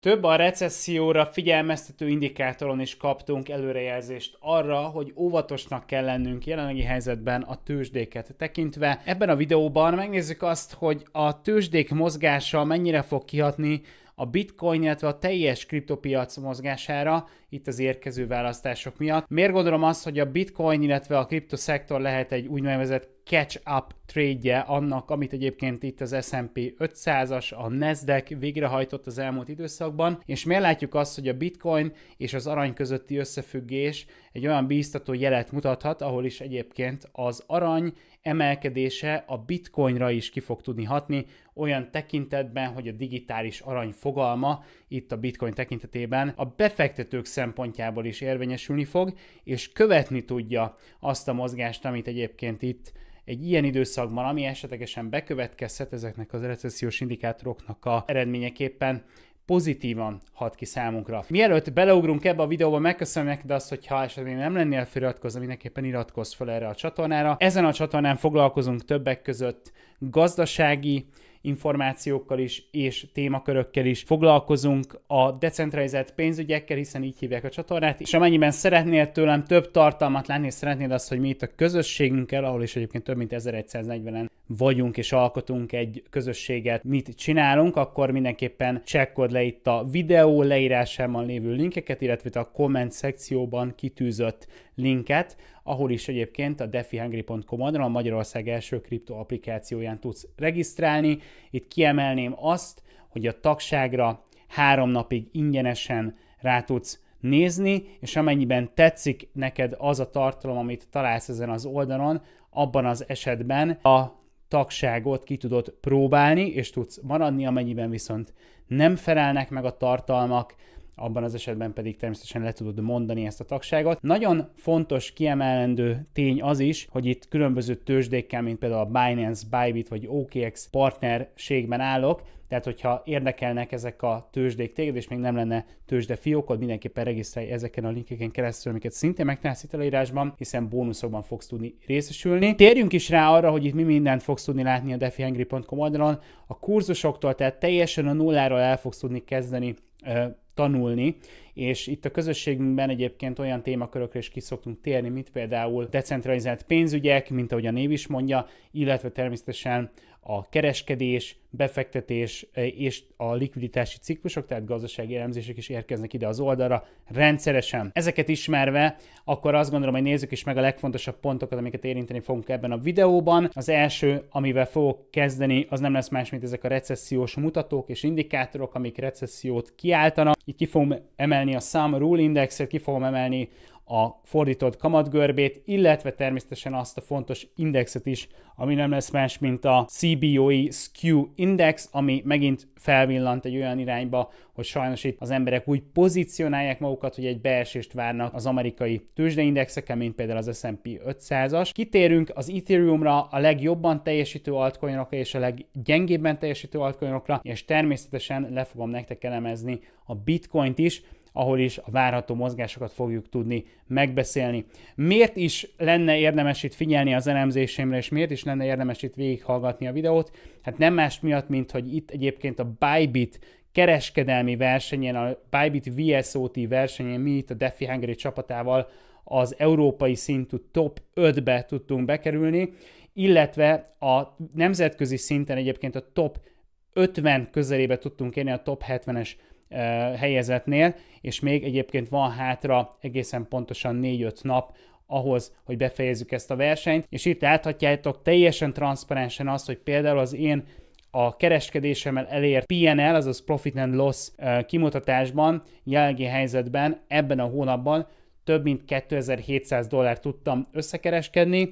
Több a recesszióra figyelmeztető indikátoron is kaptunk előrejelzést arra, hogy óvatosnak kell lennünk jelenlegi helyzetben a tőzsdéket tekintve. Ebben a videóban megnézzük azt, hogy a tőzsdék mozgása mennyire fog kihatni a bitcoin, illetve a teljes kriptopiac mozgására itt az érkező választások miatt. Miért gondolom azt, hogy a bitcoin, illetve a kriptoszektor lehet egy úgynevezett catch-up trade annak, amit egyébként itt az S&P 500-as, a Nasdaq végrehajtott az elmúlt időszakban, és miért látjuk azt, hogy a bitcoin és az arany közötti összefüggés egy olyan bíztató jelet mutathat, ahol is egyébként az arany emelkedése a bitcoinra is ki fog tudni hatni, olyan tekintetben, hogy a digitális arany fogalma itt a bitcoin tekintetében a befektetők szempontjából is érvényesülni fog, és követni tudja azt a mozgást, amit egyébként itt egy ilyen időszakban, ami esetlegesen bekövetkezhet ezeknek az recessziós indikátoroknak a eredményeképpen, pozitívan hat ki számunkra. Mielőtt beleugrunk ebbe a videóba, megköszönöm neked azt, hogy ha esetleg nem lennél feliratkozva, mindenképpen iratkozz fel erre a csatornára. Ezen a csatornán foglalkozunk többek között gazdasági, információkkal is és témakörökkel is foglalkozunk a decentralizált pénzügyekkel, hiszen így hívják a csatornát, és amennyiben szeretnél tőlem több tartalmat látni, és szeretnéd azt, hogy mi itt a közösségünkkel, ahol is egyébként több mint 1140-en vagyunk és alkotunk egy közösséget, mit csinálunk, akkor mindenképpen csekkod le itt a videó leírásában lévő linkeket, illetve a komment szekcióban kitűzött linket, ahol is egyébként a defihungry.com oldalon a Magyarország első kripto applikációján tudsz regisztrálni. Itt kiemelném azt, hogy a tagságra három napig ingyenesen rá tudsz nézni, és amennyiben tetszik neked az a tartalom, amit találsz ezen az oldalon, abban az esetben a tagságot ki tudod próbálni, és tudsz maradni, amennyiben viszont nem felelnek meg a tartalmak, abban az esetben pedig természetesen le tudod mondani ezt a tagságot. Nagyon fontos kiemelendő tény az is, hogy itt különböző tőzsdékkel, mint például a Binance, Bybit vagy OKX partnerségben állok, tehát, hogyha érdekelnek ezek a tőzsdék téged, és még nem lenne tőzsde fiókod, mindenképpen regisztrálj ezeken a linkeken keresztül, amiket szintén megtalálsz itt a leírásban, hiszen bónuszokban fogsz tudni részesülni. Térjünk is rá arra, hogy itt mi mindent fogsz tudni látni a defihangry.com oldalon. A kurzusoktól, tehát teljesen a nulláról el fogsz tudni kezdeni tanulni, és itt a közösségünkben egyébként olyan témakörökre is kiszoktunk térni, mint például decentralizált pénzügyek, mint ahogy a név is mondja, illetve természetesen a kereskedés, befektetés eh, és a likviditási ciklusok, tehát gazdasági elemzések is érkeznek ide az oldalra rendszeresen. Ezeket ismerve, akkor azt gondolom, hogy nézzük is meg a legfontosabb pontokat, amiket érinteni fogunk ebben a videóban. Az első, amivel fogok kezdeni, az nem lesz más, mint ezek a recessziós mutatók és indikátorok, amik recessziót kiáltanak. Itt ki fogom emelni emelni a Sum Rule Indexet, ki fogom emelni a fordított kamatgörbét, illetve természetesen azt a fontos indexet is, ami nem lesz más, mint a CBOE Skew Index, ami megint felvillant egy olyan irányba, hogy sajnos itt az emberek úgy pozícionálják magukat, hogy egy beesést várnak az amerikai tőzsdeindexeken, mint például az S&P 500-as. Kitérünk az Ethereumra, a legjobban teljesítő altcoinokra és a leggyengébben teljesítő altcoinokra, és természetesen le fogom nektek elemezni a Bitcoint is, ahol is a várható mozgásokat fogjuk tudni megbeszélni. Miért is lenne érdemes itt figyelni az elemzésemre, és miért is lenne érdemes itt végighallgatni a videót? Hát nem más miatt, mint hogy itt egyébként a Bybit kereskedelmi versenyen, a Bybit VSOT versenyen mi itt a DeFi Hungary csapatával az európai szintű top 5-be tudtunk bekerülni, illetve a nemzetközi szinten egyébként a top 50 közelébe tudtunk érni a top 70-es Eh, helyezetnél, és még egyébként van hátra egészen pontosan 4-5 nap ahhoz, hogy befejezzük ezt a versenyt, és itt láthatjátok teljesen transzparensen azt, hogy például az én a kereskedésemmel elért PNL, azaz Profit and Loss eh, kimutatásban, jelenlegi helyzetben, ebben a hónapban több mint 2700 dollár tudtam összekereskedni,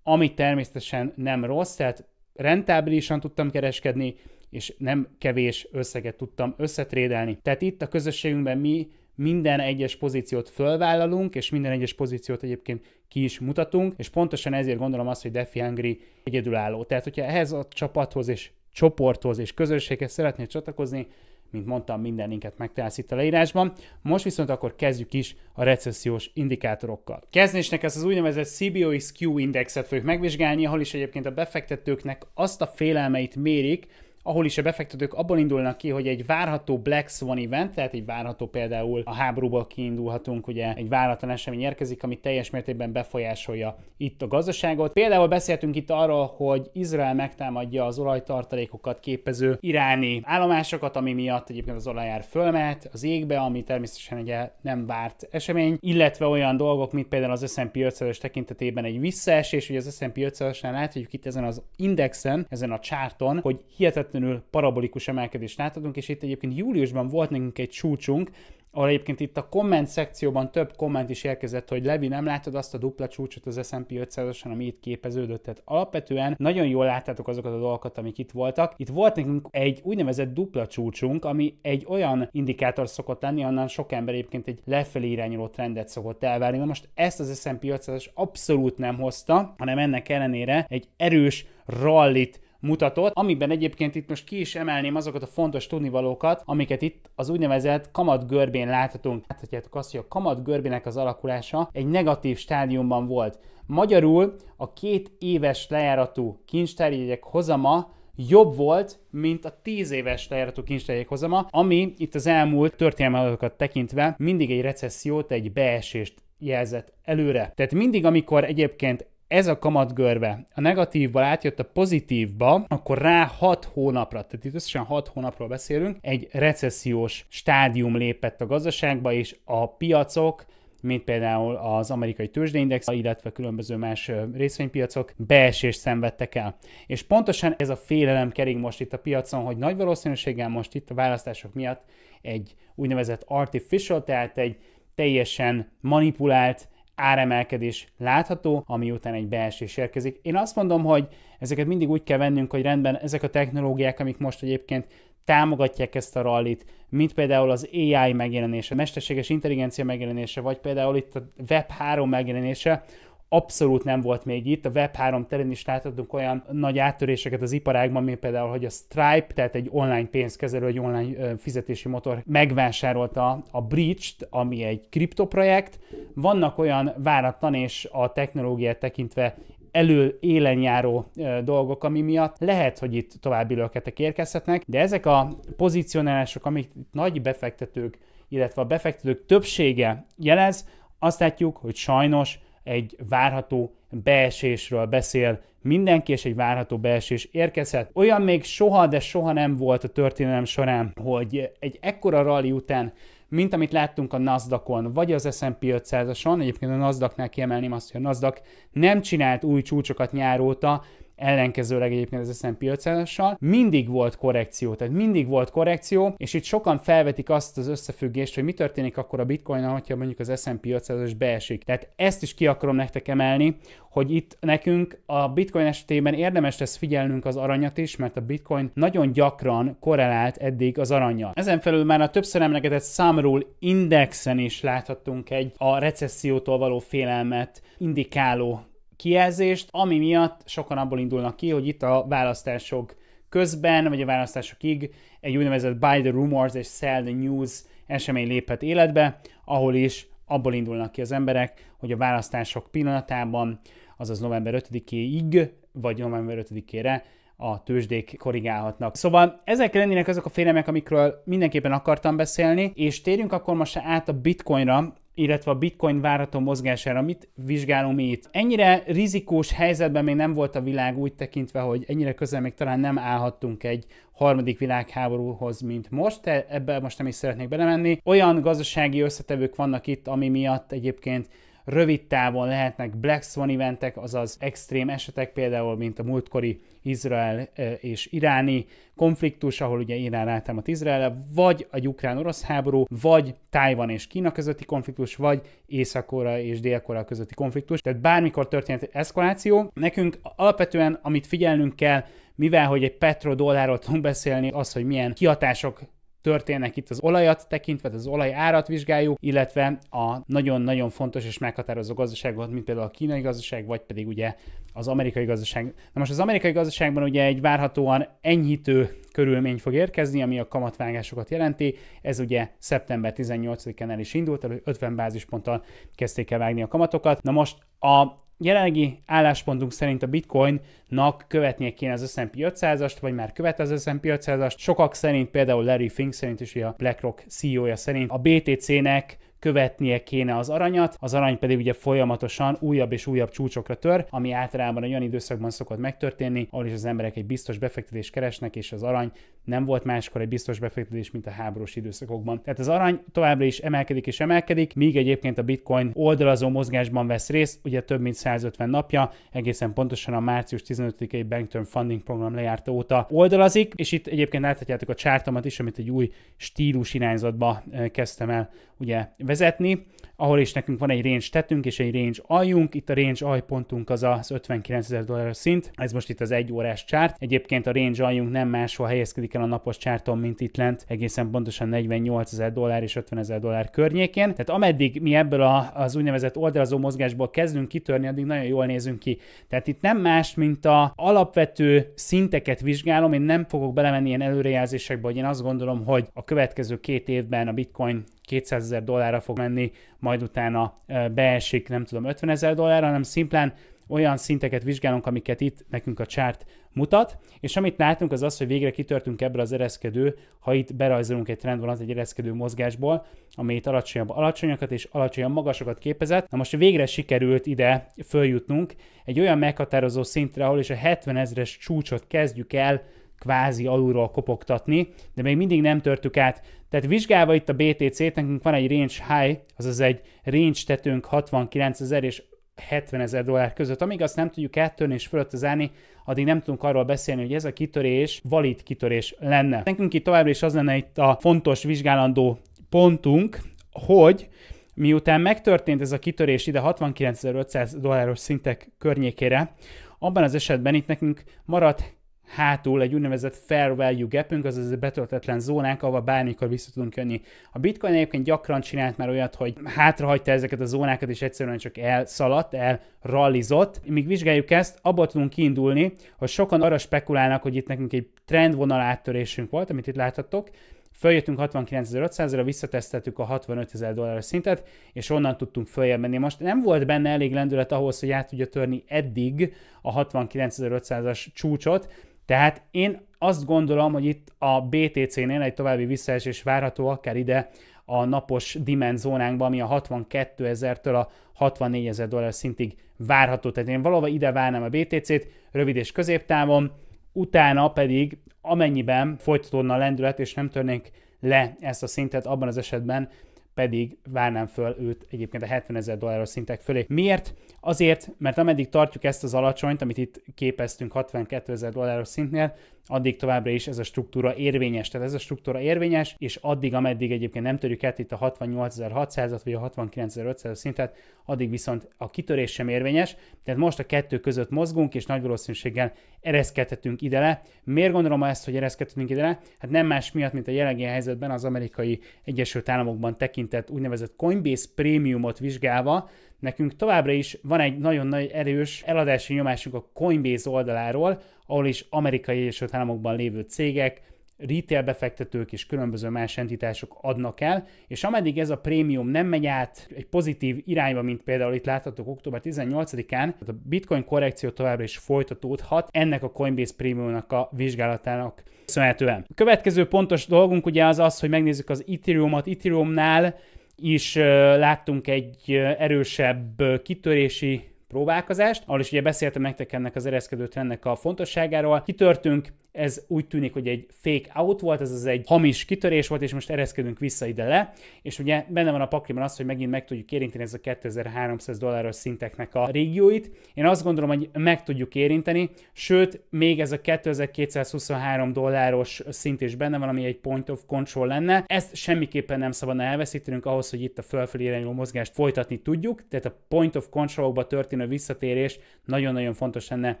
ami természetesen nem rossz, tehát rentábilisan tudtam kereskedni, és nem kevés összeget tudtam összetrédelni. Tehát itt a közösségünkben mi minden egyes pozíciót fölvállalunk, és minden egyes pozíciót egyébként ki is mutatunk, és pontosan ezért gondolom azt, hogy Defi Angry egyedülálló. Tehát, hogyha ehhez a csapathoz és csoporthoz és közösséghez szeretnél csatlakozni, mint mondtam, minden linket megtalálsz itt a leírásban. Most viszont akkor kezdjük is a recessziós indikátorokkal. Kezdésnek ezt az úgynevezett CBOE Skew indexet fogjuk megvizsgálni, ahol is egyébként a befektetőknek azt a félelmeit mérik, ahol is a befektetők abban indulnak ki, hogy egy várható Black Swan event, tehát egy várható például a háborúból kiindulhatunk, ugye egy váratlan esemény érkezik, ami teljes mértékben befolyásolja itt a gazdaságot. Például beszéltünk itt arról, hogy Izrael megtámadja az olajtartalékokat képező iráni állomásokat, ami miatt egyébként az olajár fölmet az égbe, ami természetesen egy nem várt esemény, illetve olyan dolgok, mint például az S&P 500 tekintetében egy visszaesés, ugye az S&P 500-nál itt ezen az indexen, ezen a csárton, hogy hihetetlen közvetlenül parabolikus emelkedést láthatunk, és itt egyébként júliusban volt nekünk egy csúcsunk, ahol egyébként itt a komment szekcióban több komment is érkezett, hogy Levi, nem látod azt a dupla csúcsot az S&P 500 osan ami itt képeződött. Tehát alapvetően nagyon jól láttátok azokat a dolgokat, amik itt voltak. Itt volt nekünk egy úgynevezett dupla csúcsunk, ami egy olyan indikátor szokott lenni, onnan sok ember egyébként egy lefelé irányuló trendet szokott elvárni. Na most ezt az S&P 500-as abszolút nem hozta, hanem ennek ellenére egy erős rallit mutatott, amiben egyébként itt most ki is emelném azokat a fontos tudnivalókat, amiket itt az úgynevezett kamat görbén láthatunk. Láthatjátok azt, hogy a kamat görbének az alakulása egy negatív stádiumban volt. Magyarul a két éves lejáratú kincstárjegyek hozama jobb volt, mint a 10 éves lejáratú kincstárjegyek hozama, ami itt az elmúlt történelmi tekintve mindig egy recessziót, egy beesést jelzett előre. Tehát mindig, amikor egyébként ez a kamatgörbe a negatívból átjött a pozitívba, akkor rá 6 hónapra, tehát itt összesen 6 hónapról beszélünk, egy recessziós stádium lépett a gazdaságba, és a piacok mint például az amerikai tőzsdeindex, illetve különböző más részvénypiacok beesést szenvedtek el. És pontosan ez a félelem kering most itt a piacon, hogy nagy valószínűséggel most itt a választások miatt egy úgynevezett artificial, tehát egy teljesen manipulált áremelkedés látható, ami után egy beesés érkezik. Én azt mondom, hogy ezeket mindig úgy kell vennünk, hogy rendben ezek a technológiák, amik most egyébként támogatják ezt a rallit, mint például az AI megjelenése, mesterséges intelligencia megjelenése, vagy például itt a Web3 megjelenése, abszolút nem volt még itt. A Web3 terén is láthatunk olyan nagy áttöréseket az iparágban, mint például, hogy a Stripe, tehát egy online pénzkezelő, egy online fizetési motor megvásárolta a Bridge-t, ami egy kriptoprojekt. Vannak olyan váratlan és a technológiát tekintve elő élen járó dolgok, ami miatt lehet, hogy itt további löketek érkezhetnek, de ezek a pozícionálások, amik nagy befektetők, illetve a befektetők többsége jelez, azt látjuk, hogy sajnos egy várható beesésről beszél mindenki, és egy várható beesés érkezhet. Olyan még soha, de soha nem volt a történelem során, hogy egy ekkora rally után mint amit láttunk a Nasdaqon, vagy az S&P 500-ason, egyébként a Nasdaqnál kiemelném azt, hogy a Nasdaq nem csinált új csúcsokat nyár óta, ellenkezőleg egyébként az S&P 500-assal, mindig volt korrekció, tehát mindig volt korrekció, és itt sokan felvetik azt az összefüggést, hogy mi történik akkor a bitcoin hogyha mondjuk az S&P 500-as beesik. Tehát ezt is ki akarom nektek emelni, hogy itt nekünk a bitcoin esetében érdemes lesz figyelnünk az aranyat is, mert a bitcoin nagyon gyakran korrelált eddig az aranyjal. Ezen felül már a többször emlegetett számról indexen is láthattunk egy a recessziótól való félelmet indikáló kijelzést, ami miatt sokan abból indulnak ki, hogy itt a választások közben, vagy a választásokig egy úgynevezett buy the rumors és sell the news esemény léphet életbe, ahol is abból indulnak ki az emberek, hogy a választások pillanatában, azaz november 5 ig vagy november 5-ére a tőzsdék korrigálhatnak. Szóval ezek lennének azok a félelmek, amikről mindenképpen akartam beszélni, és térjünk akkor most át a bitcoinra, illetve a bitcoin várható mozgására. amit vizsgálunk itt? Ennyire rizikós helyzetben még nem volt a világ úgy tekintve, hogy ennyire közel még talán nem állhattunk egy harmadik világháborúhoz, mint most. Ebbe most nem is szeretnék belemenni. Olyan gazdasági összetevők vannak itt, ami miatt egyébként rövid távon lehetnek Black Swan eventek, azaz extrém esetek, például mint a múltkori Izrael és iráni konfliktus, ahol ugye Irán eltámadt Izrael, vagy a ukrán-orosz háború, vagy Tájvan és Kína közötti konfliktus, vagy észak és dél közötti konfliktus. Tehát bármikor történhet eszkaláció, nekünk alapvetően, amit figyelnünk kell, mivel hogy egy petrodollárról tudunk beszélni, az, hogy milyen kihatások történnek itt az olajat tekintve, az olaj árat vizsgáljuk, illetve a nagyon-nagyon fontos és meghatározó gazdaságot, mint például a kínai gazdaság, vagy pedig ugye az amerikai gazdaság. Na most az amerikai gazdaságban ugye egy várhatóan enyhítő körülmény fog érkezni, ami a kamatvágásokat jelenti. Ez ugye szeptember 18-án el is indult, elő 50 bázisponttal kezdték el vágni a kamatokat. Na most a jelenlegi álláspontunk szerint a bitcoinnak követnie kéne az S&P 500-ast, vagy már követ az S&P 500-ast. Sokak szerint, például Larry Fink szerint is, a BlackRock CEO-ja szerint a BTC-nek követnie kéne az aranyat, az arany pedig ugye folyamatosan újabb és újabb csúcsokra tör, ami általában olyan időszakban szokott megtörténni, ahol is az emberek egy biztos befektetést keresnek, és az arany nem volt máskor egy biztos befektetés, mint a háborús időszakokban. Tehát az arany továbbra is emelkedik és emelkedik, míg egyébként a bitcoin oldalazó mozgásban vesz részt, ugye több mint 150 napja, egészen pontosan a március 15-i Bank Term Funding program lejárta óta oldalazik, és itt egyébként láthatjátok a csártamat is, amit egy új stílus irányzatba eh, kezdtem el ugye vezetni, ahol is nekünk van egy range tetünk és egy range aljunk, itt a range aljpontunk az az 59 ezer dollár szint, ez most itt az egy órás csárt, egyébként a range aljunk nem máshol helyezkedik ezeken a napos csárton, mint itt lent, egészen pontosan 48 ezer dollár és 50 ezer dollár környékén. Tehát ameddig mi ebből a, az úgynevezett oldalazó mozgásból kezdünk kitörni, addig nagyon jól nézünk ki. Tehát itt nem más, mint a alapvető szinteket vizsgálom, én nem fogok belemenni ilyen előrejelzésekbe, hogy én azt gondolom, hogy a következő két évben a bitcoin 200 ezer dollárra fog menni, majd utána beesik, nem tudom, 50 ezer dollárra, hanem szimplán olyan szinteket vizsgálunk, amiket itt nekünk a chart mutat, és amit látunk az az, hogy végre kitörtünk ebből az ereszkedő, ha itt berajzolunk egy trendvonalat egy ereszkedő mozgásból, ami itt alacsonyabb alacsonyakat és alacsonyabb magasokat képezett. Na most végre sikerült ide följutnunk egy olyan meghatározó szintre, ahol is a 70 ezres csúcsot kezdjük el kvázi alulról kopogtatni, de még mindig nem törtük át. Tehát vizsgálva itt a BTC-t, nekünk van egy range high, azaz egy range tetőnk 69 ezer, és 70 ezer dollár között. Amíg azt nem tudjuk áttörni és fölött zárni, addig nem tudunk arról beszélni, hogy ez a kitörés valid kitörés lenne. Nekünk itt továbbra is az lenne itt a fontos vizsgálandó pontunk, hogy miután megtörtént ez a kitörés ide 69.500 dolláros szintek környékére, abban az esetben itt nekünk maradt hátul egy úgynevezett fair value gapünk, azaz a betöltetlen zónánk, ahova bármikor vissza tudunk jönni. A bitcoin egyébként gyakran csinált már olyat, hogy hátrahagyta ezeket a zónákat, és egyszerűen csak elszaladt, elrallizott. Míg vizsgáljuk ezt, abból tudunk kiindulni, hogy sokan arra spekulálnak, hogy itt nekünk egy trendvonal áttörésünk volt, amit itt láthattok, Följöttünk 69.500-ra, visszateszteltük a 65.000 dolláros szintet, és onnan tudtunk följebb menni. Most nem volt benne elég lendület ahhoz, hogy át tudja törni eddig a 69.500-as csúcsot, tehát én azt gondolom, hogy itt a BTC-nél egy további visszaesés várható, akár ide a napos dimenzónánkba, ami a 62 ezer-től a 64 ezer dollár szintig várható. Tehát én valóban ide várnám a BTC-t, rövid és középtávon, utána pedig amennyiben folytatódna a lendület, és nem törnénk le ezt a szintet, abban az esetben pedig várnám föl őt egyébként a 70 ezer dolláros szintek fölé. Miért? Azért, mert ameddig tartjuk ezt az alacsonyt, amit itt képeztünk 62 ezer dolláros szintnél, addig továbbra is ez a struktúra érvényes. Tehát ez a struktúra érvényes, és addig, ameddig egyébként nem törjük át itt a 68.600-at vagy a 69.500 szintet, addig viszont a kitörés sem érvényes. Tehát most a kettő között mozgunk, és nagy valószínűséggel ereszkedhetünk ide le. Miért gondolom ezt, hogy ereszkedhetünk ide le? Hát nem más miatt, mint a jelenlegi helyzetben az amerikai Egyesült Államokban tekintett úgynevezett Coinbase prémiumot vizsgálva, Nekünk továbbra is van egy nagyon nagy erős eladási nyomásunk a Coinbase oldaláról, ahol is amerikai Egyesült Államokban lévő cégek, retail befektetők és különböző más entitások adnak el, és ameddig ez a prémium nem megy át egy pozitív irányba, mint például itt láthatok október 18-án, a bitcoin korrekció továbbra is folytatódhat ennek a Coinbase prémiumnak a vizsgálatának köszönhetően. A következő pontos dolgunk ugye az az, hogy megnézzük az Ethereum-at. Ethereumnál is láttunk egy erősebb kitörési próbálkozást, ahol is ugye beszéltem nektek ennek az ereszkedő trendnek a fontosságáról. Kitörtünk, ez úgy tűnik, hogy egy fake out volt, ez az egy hamis kitörés volt, és most ereszkedünk vissza ide le, és ugye benne van a pakliban az, hogy megint meg tudjuk érinteni ez a 2300 dolláros szinteknek a régióit. Én azt gondolom, hogy meg tudjuk érinteni, sőt, még ez a 2223 dolláros szint is benne van, ami egy point of control lenne. Ezt semmiképpen nem szabadna elveszítenünk ahhoz, hogy itt a fölfelé irányuló mozgást folytatni tudjuk, tehát a point of control-ba történő visszatérés nagyon-nagyon fontos lenne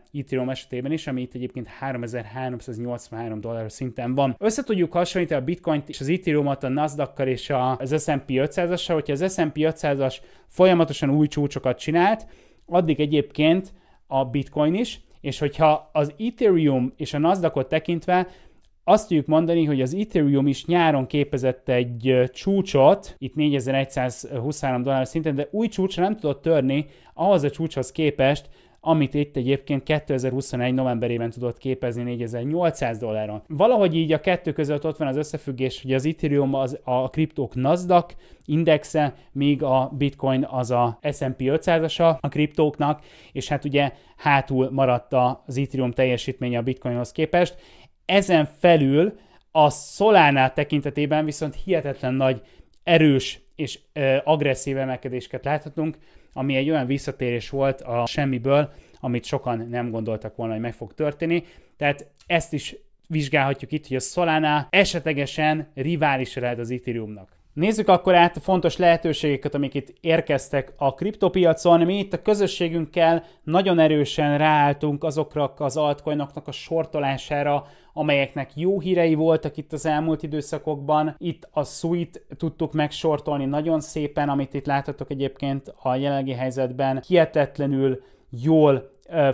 Ethereum esetében is, ami itt egyébként 3300 383 dollár szinten van. Össze tudjuk hasonlítani a bitcoint és az ethereum a nasdaq és az S&P 500-assal, hogyha az S&P 500-as folyamatosan új csúcsokat csinált, addig egyébként a bitcoin is, és hogyha az Ethereum és a Nasdaqot tekintve azt tudjuk mondani, hogy az Ethereum is nyáron képezett egy csúcsot, itt 4123 dollár szinten, de új csúcsra nem tudott törni ahhoz a csúcshoz képest, amit itt egyébként 2021 novemberében tudott képezni 4800 dolláron. Valahogy így a kettő között ott van az összefüggés, hogy az Ethereum az a kriptók Nasdaq indexe, míg a Bitcoin az a S&P 500-asa a kriptóknak, és hát ugye hátul maradt az Ethereum teljesítménye a Bitcoinhoz képest. Ezen felül a Solana tekintetében viszont hihetetlen nagy erős és ö, agresszív emelkedéseket láthatunk ami egy olyan visszatérés volt a semmiből, amit sokan nem gondoltak volna, hogy meg fog történni. Tehát ezt is vizsgálhatjuk itt, hogy a Solana esetlegesen rivális lehet az Ethereumnak. Nézzük akkor át a fontos lehetőségeket, amik itt érkeztek a kriptopiacon. Mi itt a közösségünkkel nagyon erősen ráálltunk azokra az altcoinoknak a sortolására, amelyeknek jó hírei voltak itt az elmúlt időszakokban. Itt a suite tudtuk megsortolni nagyon szépen, amit itt láthatok egyébként a jelenlegi helyzetben. Hihetetlenül jól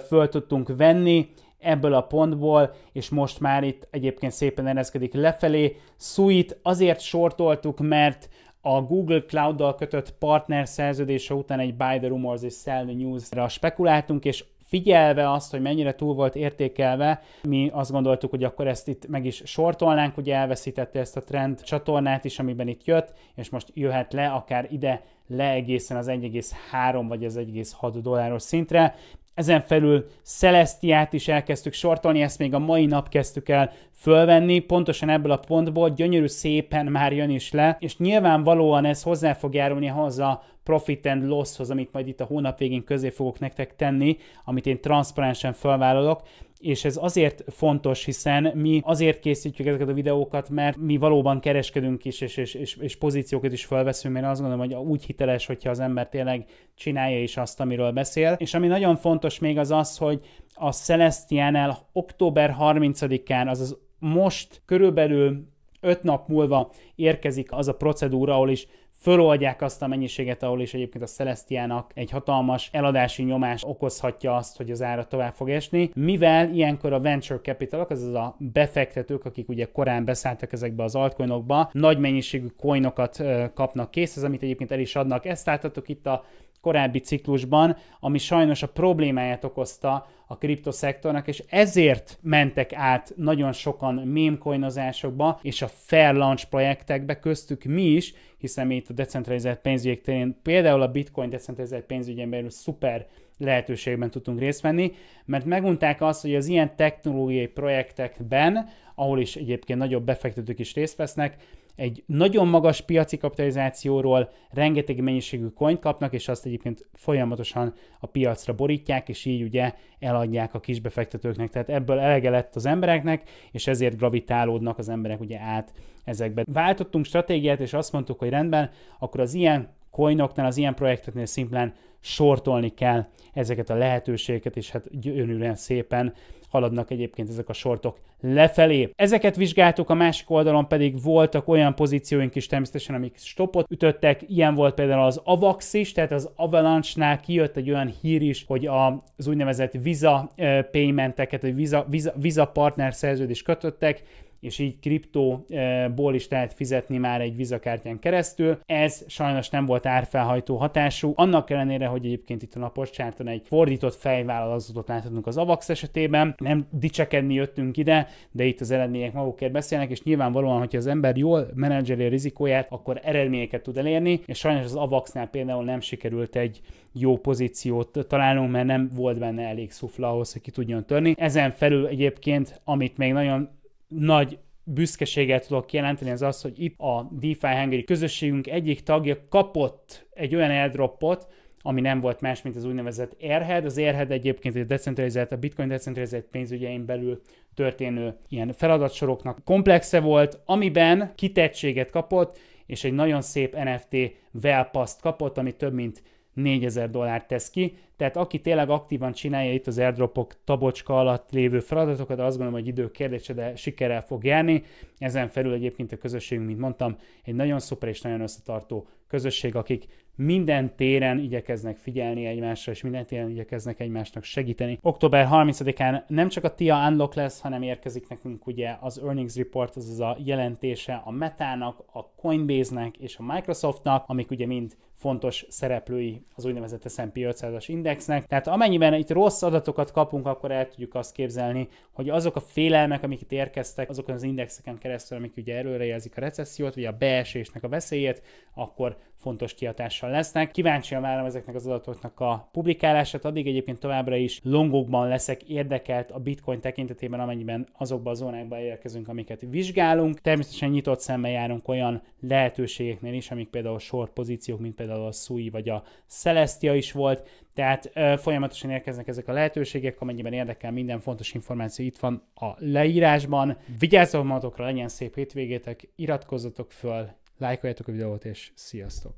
föl tudtunk venni, ebből a pontból, és most már itt egyébként szépen ereszkedik lefelé. Suite azért sortoltuk, mert a Google Cloud-dal kötött partner szerződése után egy Buy the Rumors és Sell the News-ra spekuláltunk, és figyelve azt, hogy mennyire túl volt értékelve, mi azt gondoltuk, hogy akkor ezt itt meg is sortolnánk, ugye elveszítette ezt a trend csatornát is, amiben itt jött, és most jöhet le akár ide le egészen az 1,3 vagy az 1,6 dolláros szintre. Ezen felül Celestiát is elkezdtük sortolni, ezt még a mai nap kezdtük el fölvenni, pontosan ebből a pontból gyönyörű szépen már jön is le, és nyilvánvalóan ez hozzá fog járulni ahhoz a profit and losshoz, amit majd itt a hónap végén közé fogok nektek tenni, amit én transzparensen felvállalok, és ez azért fontos, hiszen mi azért készítjük ezeket a videókat, mert mi valóban kereskedünk is, és, és, és, és pozíciókat is felveszünk, mert azt gondolom, hogy úgy hiteles, hogyha az ember tényleg csinálja is azt, amiről beszél. És ami nagyon fontos még az az, hogy a Celestiánál október 30-án, azaz most körülbelül 5 nap múlva érkezik az a procedúra, ahol is föloldják azt a mennyiséget, ahol is egyébként a Celestiának egy hatalmas eladási nyomás okozhatja azt, hogy az ára tovább fog esni, mivel ilyenkor a venture capitalok, azaz a befektetők, akik ugye korán beszálltak ezekbe az altcoinokba, nagy mennyiségű coinokat kapnak ez amit egyébként el is adnak. Ezt láthatok itt a korábbi ciklusban, ami sajnos a problémáját okozta a kriptoszektornak, és ezért mentek át nagyon sokan mémkoinozásokba és a fair launch projektekbe, köztük mi is, hiszen mi itt a decentralizált pénzügyek terén, például a bitcoin decentralizált pénzügyen belül szuper lehetőségben tudtunk részt venni, mert megunták azt, hogy az ilyen technológiai projektekben, ahol is egyébként nagyobb befektetők is részt vesznek, egy nagyon magas piaci kapitalizációról rengeteg mennyiségű coin kapnak, és azt egyébként folyamatosan a piacra borítják, és így ugye eladják a kisbefektetőknek. Tehát ebből elege lett az embereknek, és ezért gravitálódnak az emberek ugye át ezekbe. Váltottunk stratégiát, és azt mondtuk, hogy rendben, akkor az ilyen coinoknál, az ilyen projekteknél szimplán sortolni kell ezeket a lehetőségeket, és hát gyönyörűen szépen haladnak egyébként ezek a sortok lefelé. Ezeket vizsgáltuk, a másik oldalon pedig voltak olyan pozícióink is természetesen, amik stopot ütöttek. Ilyen volt például az Avax is, tehát az Avalanche-nál kijött egy olyan hír is, hogy az úgynevezett Visa eh, paymenteket, vagy Visa, Visa, Visa partner szerződést kötöttek, és így kriptóból is lehet fizetni már egy vizakártyán keresztül. Ez sajnos nem volt árfelhajtó hatású, annak ellenére, hogy egyébként itt a napos csárton egy fordított fejvállalatot láthatunk az AVAX esetében. Nem dicsekedni jöttünk ide, de itt az eredmények magukért beszélnek, és nyilvánvalóan, hogyha az ember jól menedzseli a rizikóját, akkor eredményeket tud elérni, és sajnos az AVAX-nál például nem sikerült egy jó pozíciót találnunk, mert nem volt benne elég szufla ahhoz, hogy ki tudjon törni. Ezen felül egyébként, amit még nagyon nagy büszkeséggel tudok jelenteni, az az, hogy itt a DeFi Hungary közösségünk egyik tagja kapott egy olyan airdropot, ami nem volt más, mint az úgynevezett Airhead. Az Airhead egyébként egy decentralizált, a Bitcoin decentralizált pénzügyein belül történő ilyen feladatsoroknak komplexe volt, amiben kitettséget kapott, és egy nagyon szép NFT velpaszt kapott, ami több mint 4000 dollár tesz ki, tehát aki tényleg aktívan csinálja itt az airdropok tabocska alatt lévő feladatokat, azt gondolom, hogy idő kérdése, de sikerrel fog járni. Ezen felül egyébként a közösségünk, mint mondtam, egy nagyon szuper és nagyon összetartó közösség, akik minden téren igyekeznek figyelni egymásra, és minden téren igyekeznek egymásnak segíteni. Október 30-án nem csak a TIA Unlock lesz, hanem érkezik nekünk ugye az Earnings Report, azaz a jelentése a Metának, a Coinbase-nek és a Microsoftnak, amik ugye mind fontos szereplői az úgynevezett S&P 500-as indexnek. Tehát amennyiben itt rossz adatokat kapunk, akkor el tudjuk azt képzelni, hogy azok a félelmek, amik itt érkeztek, azokon az indexeken keresztül, amik ugye előrejelzik a recessziót, vagy a beesésnek a veszélyét, akkor fontos kiadással lesznek. Kíváncsian várom ezeknek az adatoknak a publikálását, addig egyébként továbbra is longokban leszek érdekelt a bitcoin tekintetében, amennyiben azokba a zónákba érkezünk, amiket vizsgálunk. Természetesen nyitott szemmel járunk olyan lehetőségeknél is, amik például short pozíciók, mint például a SUI vagy a Celestia is volt, tehát ö, folyamatosan érkeznek ezek a lehetőségek, amennyiben érdekel minden fontos információ itt van a leírásban. Vigyázzatok magatokra, legyen szép hétvégétek, iratkozzatok föl, Lájkoljátok a videót, és sziasztok!